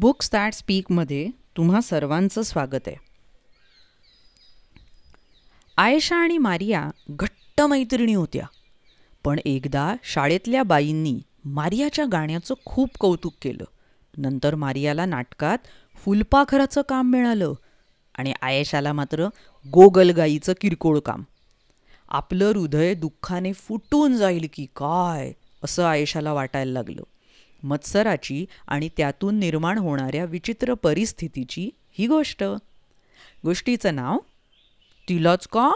book start स्पीकमध्ये तुम्हा सर्वांचं स्वागत आहे आयशा आणि मारिया घट्ट मैत्रिणी होत्या पण एकदा शाळेतल्या बाईंनी मारियाच्या गाण्याचं खूप कौतुक केलं नंतर मारियाला नाटकात फुलपाखराचं काम मिळालं आणि आयशाला मात्र गोगलगाईचं किरकोळ काम आपलं हृदय दुःखाने फुटून जाईल की काय असं आयशाला वाटायला लागलं मत्सराची आणि त्यातून निर्माण होणाऱ्या विचित्र परिस्थितीची ही गोष्ट गोष्टीचं नाव तिलाच का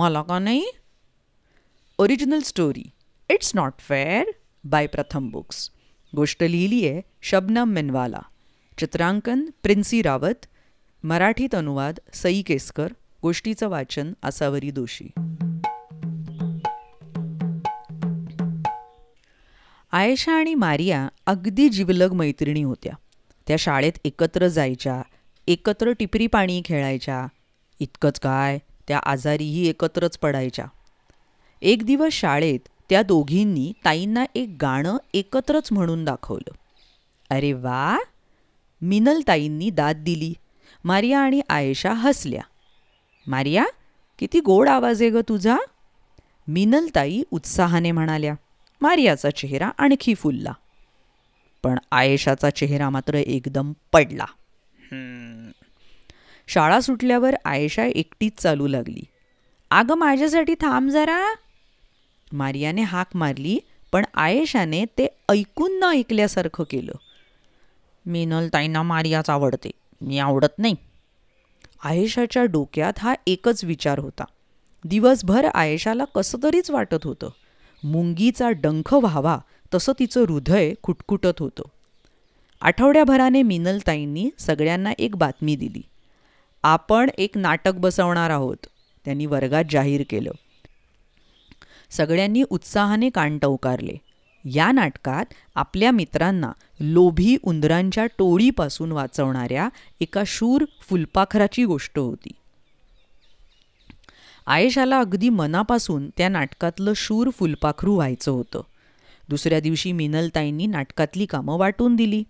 मला का नाही original story it's not fair by Pratham books गोष्ट लिहिली आहे शबनम मेनवाला चित्रांकन प्रिन्सी रावत मराठीत अनुवाद सई केसकर गोष्टीचं वाचन असावरी दोषी आयशा आणि मारिया अगदी जिवलग मैत्रिणी होत्या त्या शाळेत एकत्र जायच्या एकत्र टिपरी पाणी खेळायच्या इतकंच काय त्या आजारीही एकत्रच पडायच्या एक दिवस शाळेत त्या दोघींनी ताईंना एक गाणं एकत्रच म्हणून दाखवलं अरे वा मिनल ताईंनी दाद दिली मारिया आणि आयशा हसल्या मारिया किती गोड आवाज आहे ग तुझा मिनलताई उत्साहाने म्हणाल्या मारियाचा चेहरा आणखी फुलला पण आयेशाचा चेहरा मात्र एकदम पडला शाळा सुटल्यावर आयेशा एकटीच चालू लागली अगं माझ्यासाठी थांब जरा मारियाने हाक मारली पण आयेशाने ते ऐकून न ऐकल्यासारखं केलं मिनल ताईंना मारियाच आवडते मी आवडत नाही आयेशाच्या डोक्यात हा एकच विचार होता दिवसभर आयेशाला कसं तरीच वाटत होतं मुंगीचा डंख व्हावा तसं तिचं हृदय खुटखुटत होतं आठवड्याभराने मिनलताईंनी सगळ्यांना एक बातमी दिली आपण एक नाटक बसवणार आहोत त्यांनी वर्गात जाहीर केलं सगळ्यांनी उत्साहाने कान टवकारले या नाटकात आपल्या मित्रांना लोभी उंदरांच्या टोळीपासून वाचवणाऱ्या एका शूर फुलपाखराची गोष्ट होती आयशाला अगदी मनापासून त्या नाटकातलं शूर फुलपाखरू व्हायचं होतं दुसऱ्या दिवशी मिनलताईंनी नाटकातली कामं वाटून दिली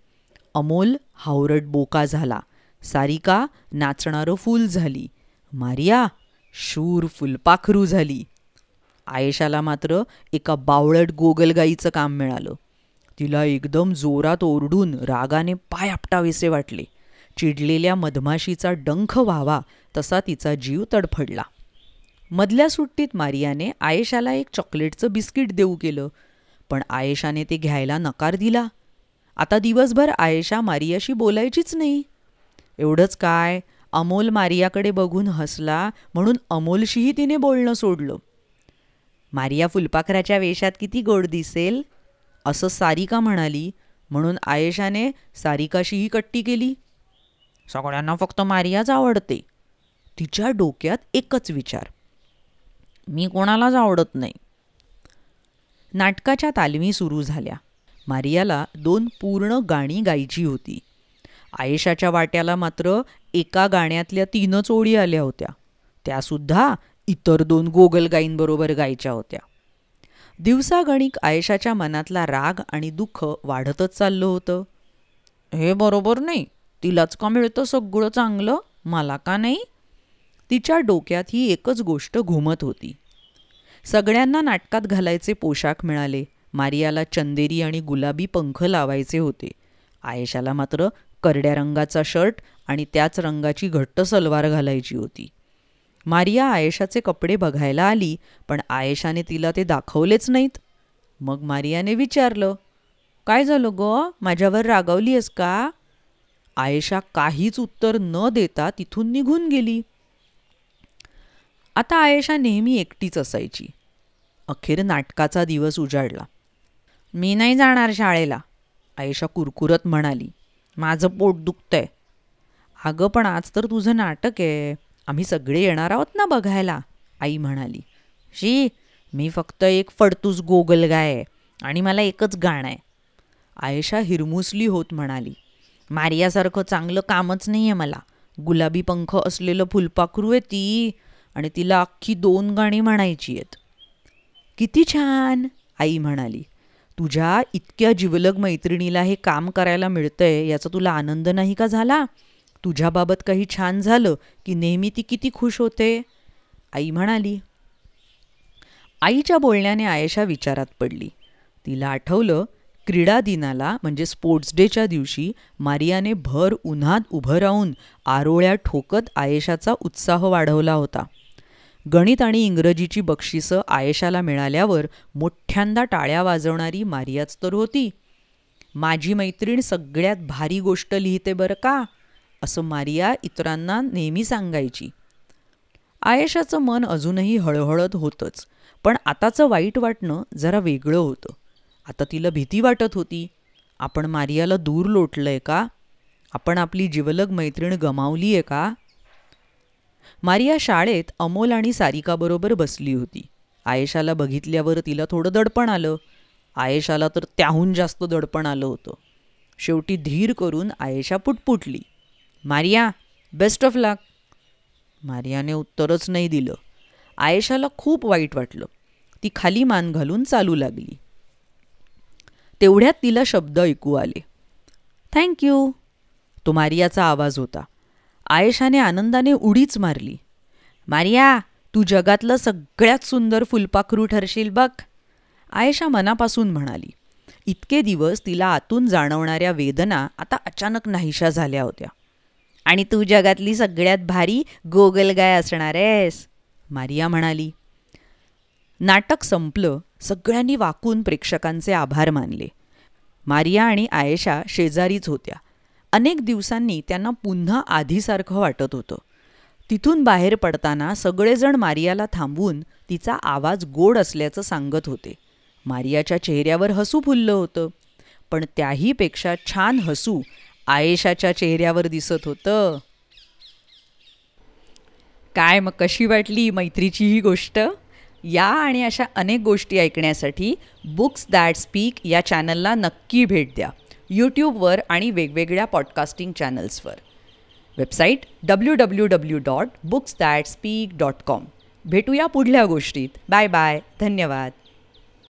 अमोल हावरट बोका झाला सारिका नाचणारं फूल झाली मारिया शूर फुलपाखरू झाली आयशाला मात्र एका बावळट गोगलगाईचं काम मिळालं तिला एकदम जोरात ओरडून रागाने पाय आपटावेसे वाटले चिडलेल्या मधमाशीचा डंख व्हावा तसा तिचा जीव तडफडला मधल्या सुट्टीत मारियाने आयेशाला एक चॉकलेटचं बिस्किट देऊ केलं पण आयेशाने ते घ्यायला नकार दिला आता दिवसभर आयेशा मारियाशी बोलायचीच नाही एवढंच काय अमोल मारियाकडे बघून हसला म्हणून अमोलशीही तिने बोलणं सोडलं मारिया फुलपाखराच्या वेशात किती गोड दिसेल असं सारिका म्हणाली म्हणून आयेशाने सारिकाशीही कट्टी केली सगळ्यांना फक्त मारियाच आवडते तिच्या डोक्यात एकच विचार मी कोणालाच आवडत नाही नाटकाच्या तालमी सुरू झाल्या मारियाला दोन पूर्ण गाणी गायची होती आयशाच्या वाट्याला मात्र एका गाण्यातल्या तीनच ओळी आल्या होत्या त्यासुद्धा इतर दोन गाईंबरोबर गायच्या होत्या दिवसागणिक आयशाच्या मनातला राग आणि दुःख वाढतच चाललं होतं हे बरोबर नाही तिलाच का मिळतं सगळं चांगलं मला का नाही तिच्या डोक्यात ही एकच गोष्ट घुमत होती सगळ्यांना नाटकात घालायचे पोशाख मिळाले मारियाला चंदेरी आणि गुलाबी पंख लावायचे होते आयशाला मात्र करड्या रंगाचा शर्ट आणि त्याच रंगाची घट्ट सलवार घालायची होती मारिया आयशाचे कपडे बघायला आली पण आयशाने तिला ते दाखवलेच नाहीत मग मारियाने विचारलं काय झालं ग माझ्यावर रागवली आहेस का आयशा काहीच उत्तर न देता तिथून निघून गेली आता आयेशा नेहमी एकटीच असायची अखेर नाटकाचा दिवस उजाडला मी नाही जाणार शाळेला आयशा कुरकुरत म्हणाली माझं पोट दुखतंय अगं पण आज तर तुझं नाटक आहे आम्ही सगळे येणार आहोत ना बघायला आई म्हणाली शी मी फक्त एक फडतूस गोगल गाय आहे आणि मला एकच गाणं आहे आयशा हिरमुसली होत म्हणाली मारियासारखं चांगलं कामच नाही आहे मला गुलाबी पंख असलेलं फुलपाखरू आहे ती आणि तिला अख्खी दोन गाणी म्हणायची आहेत किती छान आई म्हणाली तुझ्या इतक्या जिवलग मैत्रिणीला हे काम करायला मिळतंय याचा तुला आनंद नाही का झाला तुझ्याबाबत काही छान झालं की नेहमी ती किती खुश होते आई म्हणाली आईच्या बोलण्याने आयशा विचारात पडली तिला आठवलं क्रीडा दिनाला म्हणजे स्पोर्ट्स डेच्या दिवशी मारियाने भर उन्हात उभं राहून आरोळ्या ठोकत आयेशाचा उत्साह वाढवला होता गणित आणि इंग्रजीची बक्षिसं आयशाला मिळाल्यावर मोठ्यांदा टाळ्या वाजवणारी मारियाच तर होती माझी मैत्रीण सगळ्यात भारी गोष्ट लिहिते बरं का असं मारिया इतरांना नेहमी सांगायची आयशाचं मन अजूनही हळहळत होतंच पण आताचं वाईट वाटणं जरा वेगळं होतं आता तिला भीती वाटत होती आपण मारियाला दूर आहे का आपण आपली जिवलग मैत्रीण गमावली आहे का मारिया शाळेत अमोल आणि सारिकाबरोबर बसली होती आयेशाला बघितल्यावर तिला थोडं दडपण आलं आयेशाला तर त्याहून जास्त दडपण आलं होतं शेवटी धीर करून आयेशा पुटपुटली मारिया बेस्ट ऑफ लाक मारियाने उत्तरच नाही दिलं आयेशाला खूप वाईट वाटलं ती खाली मान घालून चालू लागली तेवढ्यात तिला शब्द ऐकू आले थँक्यू तो मारियाचा आवाज होता आयशाने आनंदाने उडीच मारली मारिया तू जगातलं सगळ्यात सुंदर फुलपाखरू ठरशील बघ आयशा मनापासून म्हणाली इतके दिवस तिला आतून जाणवणाऱ्या वेदना आता अचानक नाहीशा झाल्या होत्या आणि तू जगातली सगळ्यात भारी गोगलगाय असणार आहेस मारिया म्हणाली नाटक संपलं सगळ्यांनी वाकून प्रेक्षकांचे आभार मानले मारिया आणि आयशा शेजारीच होत्या अनेक दिवसांनी त्यांना पुन्हा आधीसारखं वाटत होतं तिथून बाहेर पडताना सगळेजण मारियाला थांबवून तिचा आवाज गोड असल्याचं सांगत होते मारियाच्या चेहऱ्यावर हसू फुललं होतं पण त्याहीपेक्षा छान हसू आयेशाच्या चेहऱ्यावर दिसत होतं काय मग कशी वाटली मैत्रीची ही गोष्ट या आणि अशा अनेक गोष्टी ऐकण्यासाठी बुक्स दॅट स्पीक या चॅनलला नक्की भेट द्या यूट्यूबवर आणि वेगवेगळ्या पॉडकास्टिंग चॅनल्सवर website W W W dot books that speak dot com भेटूया पुढल्या गोष्टीत बाय बाय धन्यवाद